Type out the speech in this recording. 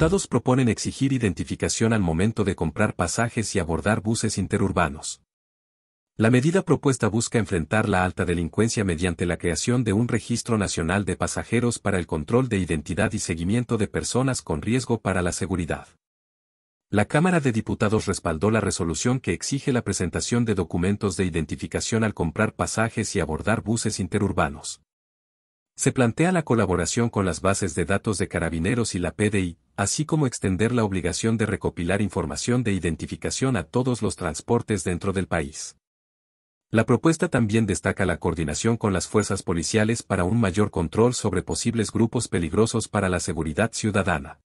diputados proponen exigir identificación al momento de comprar pasajes y abordar buses interurbanos. La medida propuesta busca enfrentar la alta delincuencia mediante la creación de un registro nacional de pasajeros para el control de identidad y seguimiento de personas con riesgo para la seguridad. La Cámara de Diputados respaldó la resolución que exige la presentación de documentos de identificación al comprar pasajes y abordar buses interurbanos. Se plantea la colaboración con las bases de datos de carabineros y la PDI, así como extender la obligación de recopilar información de identificación a todos los transportes dentro del país. La propuesta también destaca la coordinación con las fuerzas policiales para un mayor control sobre posibles grupos peligrosos para la seguridad ciudadana.